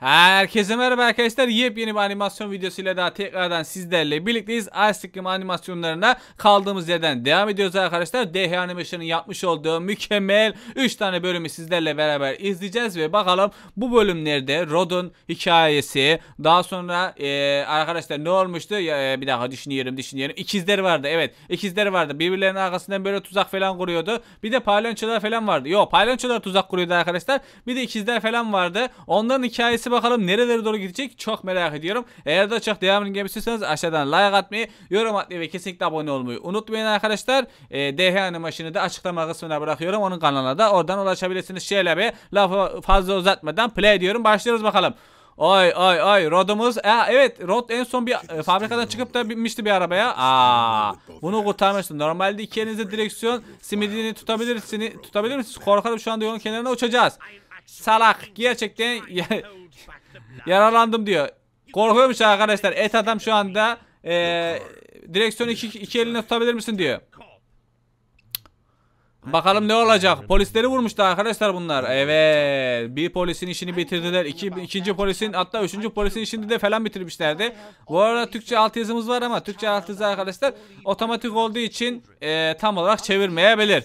Herkese merhaba arkadaşlar. Yepyeni bir animasyon videosuyla daha tekrardan sizlerle birlikteyiz. Ice Cream animasyonlarına kaldığımız yerden devam ediyoruz arkadaşlar. DH Animation'ın yapmış olduğu mükemmel 3 tane bölümü sizlerle beraber izleyeceğiz ve bakalım bu bölümlerde Rod'un hikayesi daha sonra e, arkadaşlar ne olmuştu? E, bir daha düşünüyorum düşünüyorum. İkizleri vardı evet ikizleri vardı. Birbirlerinin arkasından böyle tuzak falan kuruyordu. Bir de palyonçolar falan vardı. Yok palyonçolar tuzak kuruyordu arkadaşlar. Bir de ikizler falan vardı. Onların hikayesi gemisi bakalım nerelere doğru gidecek çok merak ediyorum. Eğer de çok devamının gemisiyseniz aşağıdan like atmayı, yorum atmayı ve kesinlikle abone olmayı unutmayın arkadaşlar. E, ee, DH animasyonu da açıklama kısmına bırakıyorum onun kanalına da oradan ulaşabilirsiniz. Şöyle bir lafı fazla uzatmadan play diyorum başlıyoruz bakalım. Ay ay ay rodumuz. E, evet rod en son bir e, fabrikadan çıkıp da binmişti bir arabaya. Aa, bunu kurtarmıştım. Normalde iki elinizde direksiyon simidini tutabilirsiniz. Tutabilir misiniz? Korkarım şu anda yolun kenarına uçacağız. Salak. Gerçekten yaralandım diyor. Korkuyormuş arkadaşlar. Et adam şu anda e, direksiyonu iki, iki eline tutabilir misin diyor. Bakalım ne olacak? Polisleri vurmuştu arkadaşlar bunlar. Evet. Bir polisin işini bitirdiler. İki, ikinci polisin hatta üçüncü polisin işini de falan bitirmişlerdi. Bu arada Türkçe altyazımız var ama Türkçe altyazı arkadaşlar otomatik olduğu için e, tam olarak çevirmeyebilir.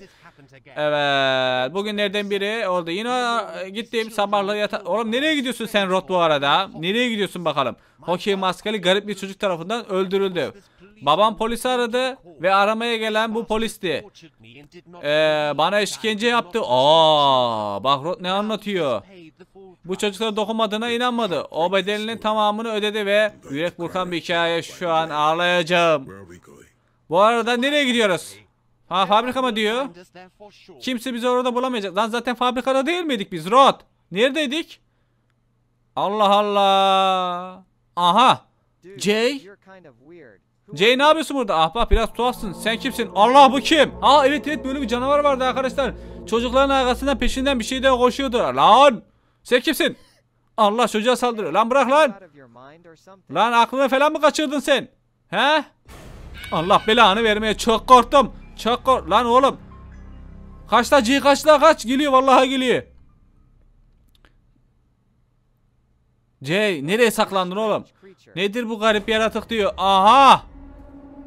Evet. Bugünlerden biri oldu. Yine e, gittiğim sabahla yata... Oğlum nereye gidiyorsun sen Rot bu arada? Nereye gidiyorsun bakalım? Hokey maskeli garip bir çocuk tarafından öldürüldü. Babam polisi aradı ve aramaya gelen bu polisti. Ee, bana işkence yaptı. Aa, bak Rot ne anlatıyor? Bu çocuklara dokunmadığına inanmadı. O bedelinin tamamını ödedi ve yürek burkan bir hikaye şu an ağlayacağım. Bu arada nereye gidiyoruz? Ha fabrika mı diyor? Kimse bizi orada bulamayacak. Lan zaten fabrikada değil miydik biz? Rod. Neredeydik? Allah Allah. Aha. Jay. Jay ne yapıyorsun burada? Ah bak biraz tuhafsın. Sen kimsin? Allah bu kim? Ha evet evet böyle bir canavar vardı arkadaşlar. Çocukların arkasından peşinden bir şeyden koşuyordu. Lan. Sen kimsin? Allah çocuğa saldırıyor. Lan bırak lan. Lan aklını falan mı kaçırdın sen? He? Allah belanı vermeye çok korktum. Çakor. Lan oğlum. Kaçta C kaçta kaç. Geliyor vallahi geliyor. C nereye saklandın oğlum? Nedir bu garip yaratık diyor. Aha.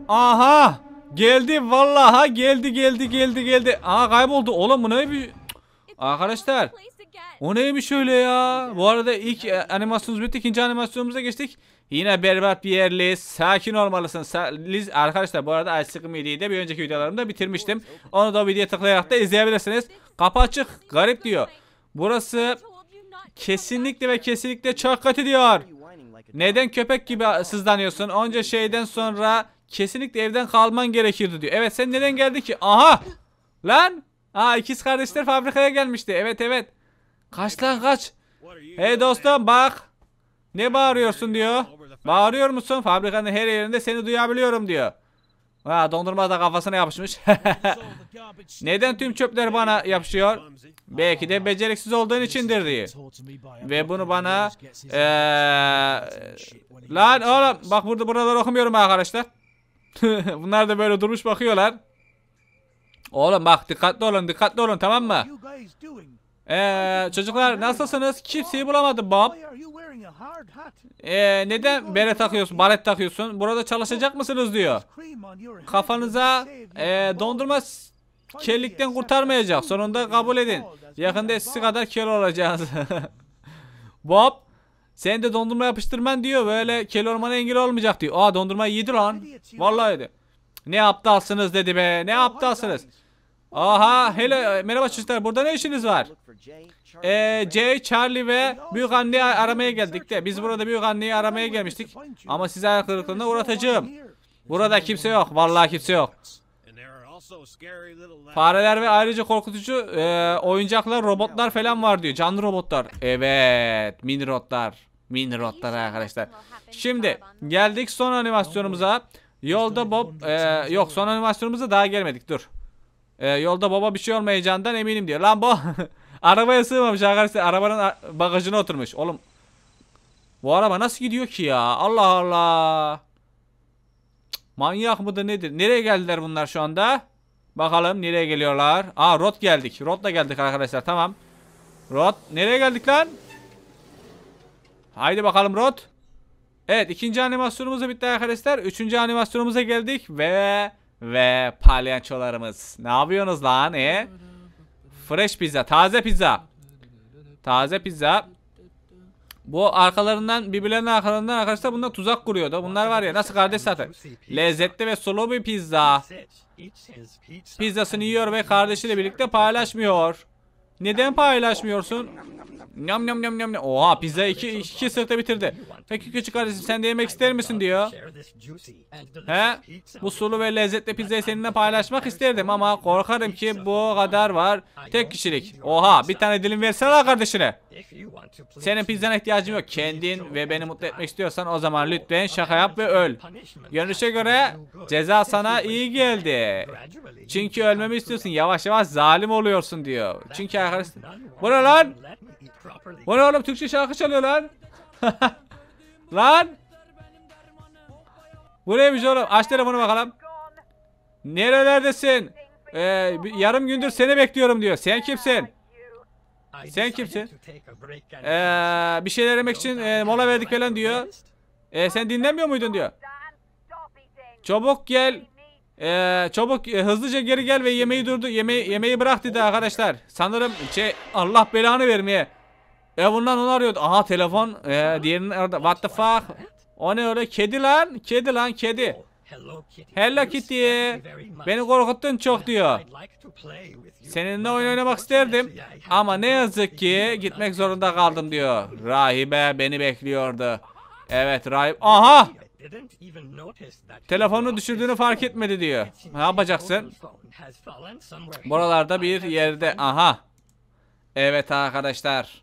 Aha. Geldi vallahi geldi geldi geldi geldi. Aha kayboldu. Oğlum bu ne bir... Arkadaşlar. O neymiş öyle ya? Bu arada ilk e, animasyonumuz bitti. ikinci animasyonumuza geçtik. Yine berbat bir yer Liz. Sakin olmalısın. Sa Liz arkadaşlar bu arada Aşkım İli'yi de bir önceki videolarımda bitirmiştim. Onu da videoya tıklayarak da izleyebilirsiniz. Kapı açık. Garip diyor. Burası kesinlikle ve kesinlikle çok kötü diyor. Neden köpek gibi sızlanıyorsun? Onca şeyden sonra kesinlikle evden kalman gerekirdi diyor. Evet sen neden geldin ki? Aha! Lan! Aa ikiz kardeşler fabrikaya gelmişti. Evet evet. Kaç lan kaç. Hey dostum bak. Ne bağırıyorsun diyor. Bağırıyor musun? Fabrikanın her yerinde seni duyabiliyorum diyor. Ha dondurma da kafasına yapışmış. Neden tüm çöpler bana yapışıyor? Belki de beceriksiz olduğun içindir diye. Ve bunu bana ee, lan oğlum bak burada buraları okumuyorum arkadaşlar. Bunlar da böyle durmuş bakıyorlar. Oğlum bak dikkatli olun dikkatli olun tamam mı? Ee, çocuklar nasılsınız? Kimseyi bulamadım Bob. Ee, neden bere takıyorsun, baret takıyorsun? Burada çalışacak mısınız diyor. Kafanıza e, dondurma kellikten kurtarmayacak. Sonunda kabul edin. Yakında eskisi kadar kel olacağız. Bob sen de dondurma yapıştırman diyor. Böyle kel ormana engel olmayacak diyor. Aa dondurma yedi lan. Vallahi dedi. Ne aptalsınız dedi be. Ne aptalsınız. Aha hele merhaba çocuklar burada ne işiniz var? Ee, Jay, Charlie ve büyük anneyi aramaya geldik de biz burada büyük anneyi aramaya gelmiştik. Ama size ayak kırıklığına uğratacağım. Burada kimse yok vallahi kimse yok. Fareler ve ayrıca korkutucu e, oyuncaklar, robotlar falan var diyor. Canlı robotlar. Evet, mini robotlar. Mini robotlar arkadaşlar. Şimdi geldik son animasyonumuza. Yolda Bob e, yok son animasyonumuza daha gelmedik. Dur. E, yolda baba bir şey olmayacağından eminim diyor. Lan bu arabaya sığmamış arkadaşlar. Arabanın bagajına oturmuş. Oğlum bu araba nasıl gidiyor ki ya? Allah Allah. Cık, manyak mıdır nedir? Nereye geldiler bunlar şu anda? Bakalım nereye geliyorlar? Aa rot geldik. Rotla geldik arkadaşlar. Tamam. Rot nereye geldik lan? Haydi bakalım rot. Evet ikinci animasyonumuz da bitti arkadaşlar. Üçüncü animasyonumuza geldik ve ve palyaçolarımız. Ne yapıyorsunuz lan? E? Fresh pizza. Taze pizza. Taze pizza. Bu arkalarından birbirlerinin arkalarından arkadaşlar bunlar tuzak kuruyordu. Bunlar var ya nasıl kardeş zaten. Lezzetli ve sulu bir pizza. Pizzasını yiyor ve kardeşiyle birlikte paylaşmıyor. Neden paylaşmıyorsun? Nyam nyam nyam nyam. Oha pizza iki, iki sırta bitirdi. Peki küçük kardeşim sen de yemek ister misin diyor. He? Bu sulu ve lezzetli pizzayı seninle paylaşmak isterdim ama korkarım ki bu kadar var. Tek kişilik. Oha bir tane dilim versene kardeşine. Senin pizzana ihtiyacım yok. Kendin ve beni mutlu etmek istiyorsan o zaman lütfen şaka yap ve öl. Görünüşe göre ceza sana iyi geldi. Çünkü ölmemi istiyorsun. Yavaş yavaş zalim oluyorsun diyor. Çünkü arkadaşlar Bu ne lan? Bu ne oğlum? Türkçe şarkı çalıyor lan. lan! Bu neymiş oğlum? Aç telefonu bakalım. Nerelerdesin? Ee, yarım gündür seni bekliyorum diyor. Sen kimsin? Sen kimsin? Ee, bir şeyler yemek için e, mola verdik falan diyor. E, sen dinlemiyor muydun diyor. Çabuk gel. Ee, çabuk e, hızlıca geri gel ve yemeği durdu yemeği yemeği bırak dedi arkadaşlar. Sanırım şey Allah belanı vermeye. E bundan onu arıyordu. Aha telefon. E, diğerinin arada. What the fuck? O ne öyle? Kedi lan. Kedi lan kedi. Oh, hello Kitty. Beni korkuttun çok diyor. Seninle oyun oynamak isterdim ama ne yazık ki gitmek zorunda kaldım diyor. Rahibe beni bekliyordu. Evet rahip. Aha! Telefonunu düşürdüğünü fark etmedi diyor. Ne yapacaksın? Buralarda bir yerde. Aha. Evet arkadaşlar.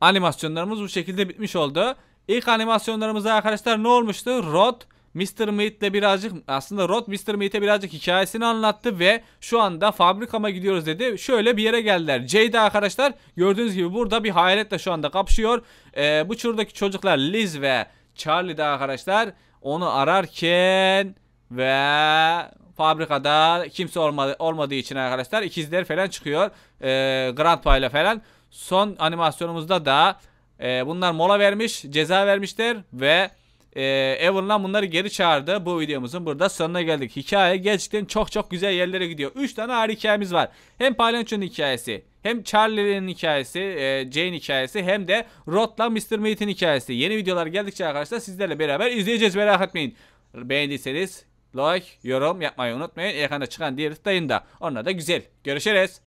Animasyonlarımız bu şekilde bitmiş oldu. İlk animasyonlarımızda arkadaşlar ne olmuştu? Rod Mr. Meat'le birazcık aslında Rod Mr. Meat'e birazcık hikayesini anlattı ve şu anda fabrikama gidiyoruz dedi. Şöyle bir yere geldiler. Jade arkadaşlar gördüğünüz gibi burada bir hayaletle şu anda kapışıyor. Ee, bu çurdaki çocuklar Liz ve Charlie de arkadaşlar onu ararken ve fabrikada kimse olmadı, olmadığı için arkadaşlar ikizler falan çıkıyor. Ee, Grandpa ile falan. Son animasyonumuzda da e, bunlar mola vermiş, ceza vermişler ve e, ee, Evan'la bunları geri çağırdı. Bu videomuzun burada sonuna geldik. Hikaye gerçekten çok çok güzel yerlere gidiyor. 3 tane ağır hikayemiz var. Hem Palenço'nun hikayesi, hem Charlie'nin hikayesi, e, Jane hikayesi hem de Rod'la Mr. Mate'in hikayesi. Yeni videolar geldikçe arkadaşlar sizlerle beraber izleyeceğiz merak etmeyin. Beğendiyseniz like, yorum yapmayı unutmayın. Ekranda çıkan diğer dayında. Onlar da güzel. Görüşürüz.